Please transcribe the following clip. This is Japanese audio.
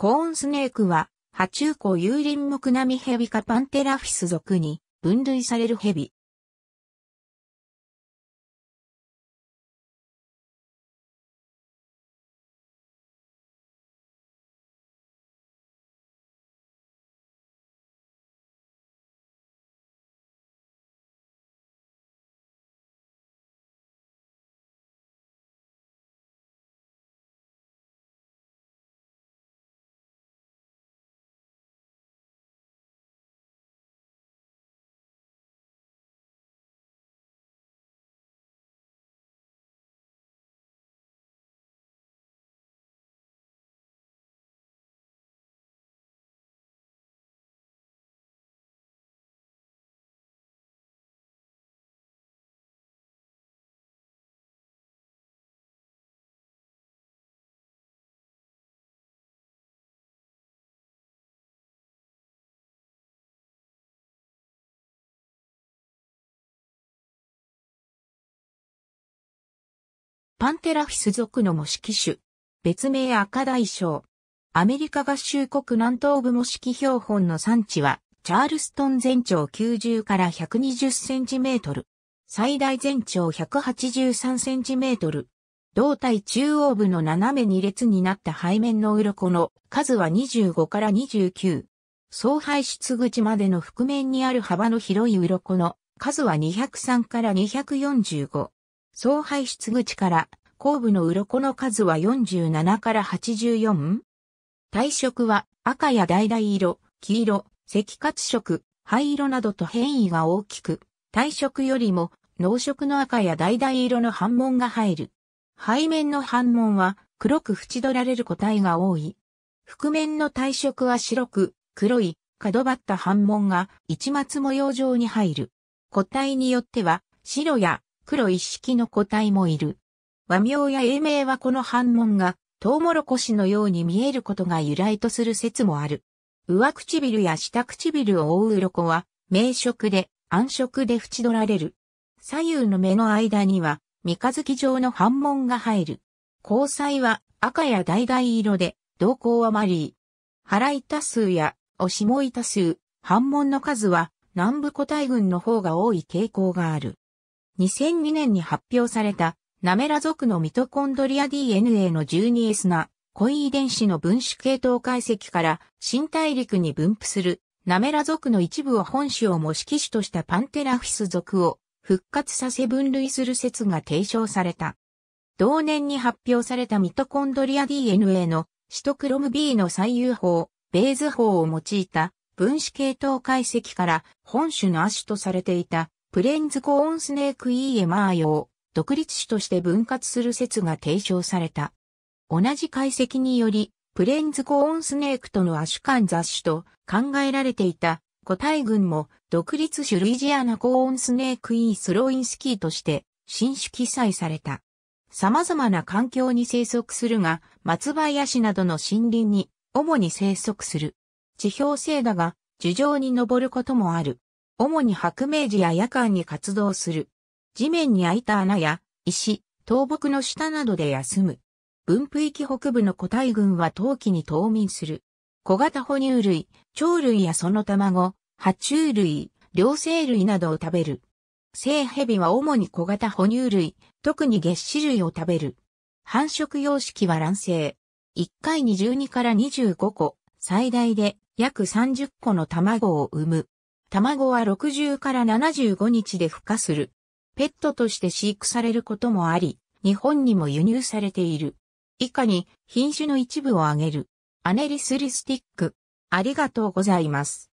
コーンスネークは、波中湖有林目並ヘビかパンテラフィス属に分類されるヘビ。パンテラフィス属の模式種。別名赤大将。アメリカ合衆国南東部模式標本の産地は、チャールストン全長90から120センチメートル。最大全長183センチメートル。胴体中央部の斜め2列になった背面の鱗の数は25から29。総排出口までの覆面にある幅の広い鱗の数は203から245。総排出口から後部の鱗の数は47から 84? 体色は赤や橙色、黄色、赤褐色、灰色などと変異が大きく、体色よりも濃色の赤や橙色の反紋が入る。背面の反紋は黒く縁取られる個体が多い。覆面の体色は白く、黒い、角張った反紋が一末模様状に入る。個体によっては、白や黒一色の個体もいる。和名や英名はこの反問が、トウモロコシのように見えることが由来とする説もある。上唇や下唇を覆う鱗は、明色で、暗色で縁取られる。左右の目の間には、三日月状の反紋が入る。交際は赤や橙色で、瞳孔はマリー。腹板数や、おしも板数、反紋の数は、南部個体群の方が多い傾向がある。2002年に発表された、ナメラ族のミトコンドリア DNA の 12S な濃い遺伝子の分子系統解析から新大陸に分布するナメラ族の一部を本種を模式種としたパンテラフィス族を復活させ分類する説が提唱された。同年に発表されたミトコンドリア DNA のシトクロム B の最優法、ベーズ法を用いた分子系統解析から本種の亜種とされていたプレンズコーンスネークイーエマー用、独立種として分割する説が提唱された。同じ解析により、プレンズコーンスネークとのアシュカン雑種と考えられていた個体群も独立種ルイジアナコーンスネークイースロインスキーとして新種記載された。様々な環境に生息するが、松林などの森林に主に生息する。地表性だが、樹上に登ることもある。主に白明時や夜間に活動する。地面に開いた穴や石、倒木の下などで休む。分布域北部の個体群は冬季に冬眠する。小型哺乳類、鳥類やその卵、爬虫類、両生類などを食べる。生蛇は主に小型哺乳類、特に月歯類を食べる。繁殖様式は卵生。1回に12から25個、最大で約30個の卵を産む。卵は60から75日で孵化する。ペットとして飼育されることもあり、日本にも輸入されている。以下に品種の一部を挙げる。アネリスリスティック。ありがとうございます。